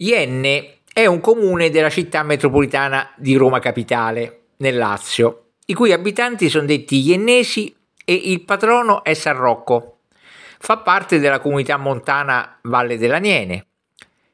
Ienne è un comune della città metropolitana di Roma Capitale, nel Lazio, i cui abitanti sono detti iennesi e il patrono è San Rocco. Fa parte della comunità montana Valle dell'Aniene.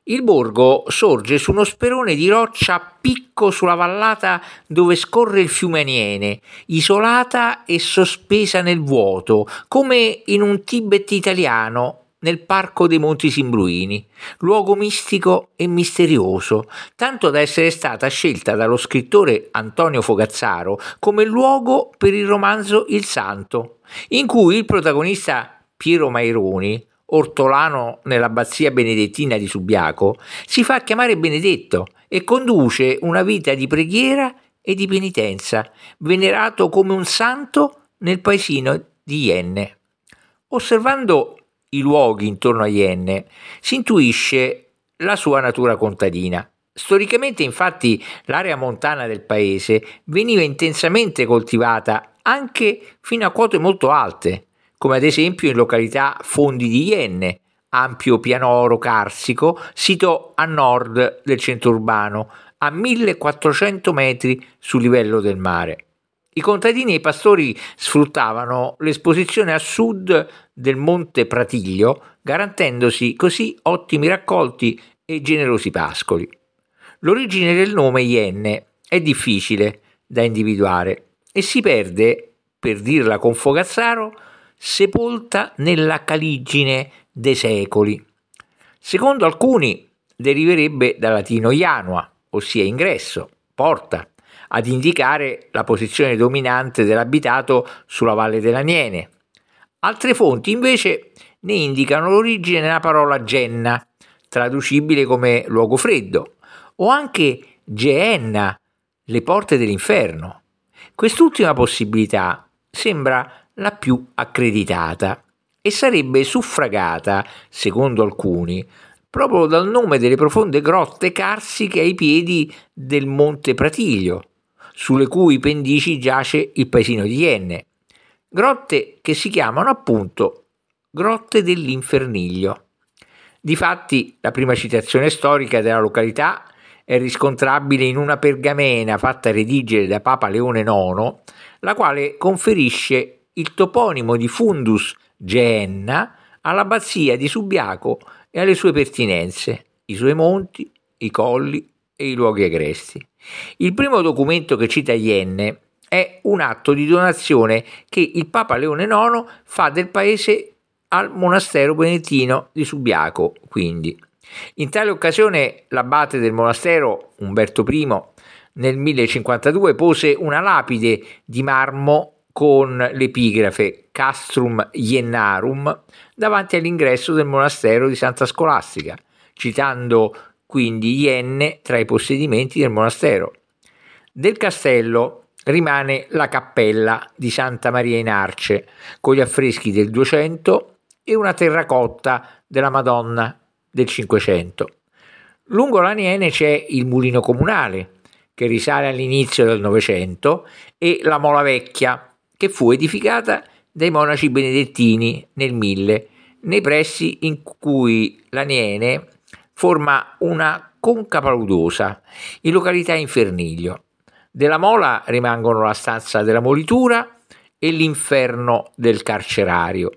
Il borgo sorge su uno sperone di roccia a picco sulla vallata dove scorre il fiume Aniene, isolata e sospesa nel vuoto, come in un Tibet italiano nel parco dei Monti Simbruini, luogo mistico e misterioso, tanto da essere stata scelta dallo scrittore Antonio Fogazzaro come luogo per il romanzo Il Santo, in cui il protagonista Piero Maironi, ortolano nell'abbazia benedettina di Subiaco, si fa chiamare Benedetto e conduce una vita di preghiera e di penitenza, venerato come un santo nel paesino di Ienne. Osservando i luoghi intorno a Ienne, si intuisce la sua natura contadina. Storicamente infatti l'area montana del paese veniva intensamente coltivata anche fino a quote molto alte, come ad esempio in località Fondi di Ienne, ampio pianoro carsico sito a nord del centro urbano, a 1400 metri sul livello del mare. I contadini e i pastori sfruttavano l'esposizione a sud del Monte Pratiglio, garantendosi così ottimi raccolti e generosi pascoli. L'origine del nome Ienne è difficile da individuare e si perde, per dirla con Fogazzaro, sepolta nella caligine dei secoli. Secondo alcuni deriverebbe dal latino ianua, ossia ingresso, porta, ad indicare la posizione dominante dell'abitato sulla valle dell'Aniene. Altre fonti invece ne indicano l'origine nella parola Genna, traducibile come luogo freddo, o anche Geenna, le porte dell'inferno. Quest'ultima possibilità sembra la più accreditata e sarebbe suffragata, secondo alcuni, proprio dal nome delle profonde grotte carsiche ai piedi del Monte Pratiglio, sulle cui pendici giace il paesino di Ienne. Grotte che si chiamano appunto Grotte dell'Inferniglio. Difatti, la prima citazione storica della località è riscontrabile in una pergamena fatta redigere da Papa Leone IX, la quale conferisce il toponimo di Fundus Geenna all'abbazia di Subiaco e alle sue pertinenze, i suoi monti, i colli e i luoghi agresti. Il primo documento che cita Ienne è un atto di donazione che il Papa Leone IX fa del paese al monastero benettino di Subiaco. Quindi. In tale occasione l'abate del monastero, Umberto I, nel 1052 pose una lapide di marmo con l'epigrafe Castrum Iennarum davanti all'ingresso del monastero di Santa Scolastica, citando quindi ienne tra i possedimenti del monastero. Del castello rimane la cappella di Santa Maria in Arce, con gli affreschi del 200 e una terracotta della Madonna del 500. Lungo la Niene c'è il mulino comunale, che risale all'inizio del Novecento, e la Mola Vecchia, che fu edificata dai monaci benedettini nel 1000, nei pressi in cui la Niene forma una conca paludosa in località Inferniglio. Della Mola rimangono la stanza della molitura e l'inferno del carcerario.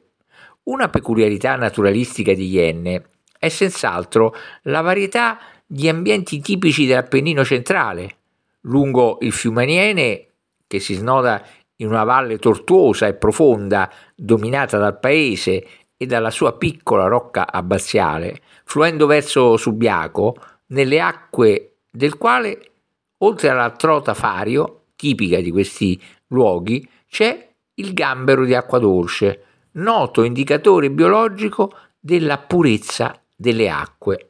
Una peculiarità naturalistica di Ienne è senz'altro la varietà di ambienti tipici dell'Appennino centrale, lungo il fiume Aniene che si snoda in una valle tortuosa e profonda dominata dal paese e dalla sua piccola rocca abbaziale, fluendo verso Subiaco, nelle acque del quale, oltre alla trota fario, tipica di questi luoghi, c'è il gambero di acqua dolce, noto indicatore biologico della purezza delle acque.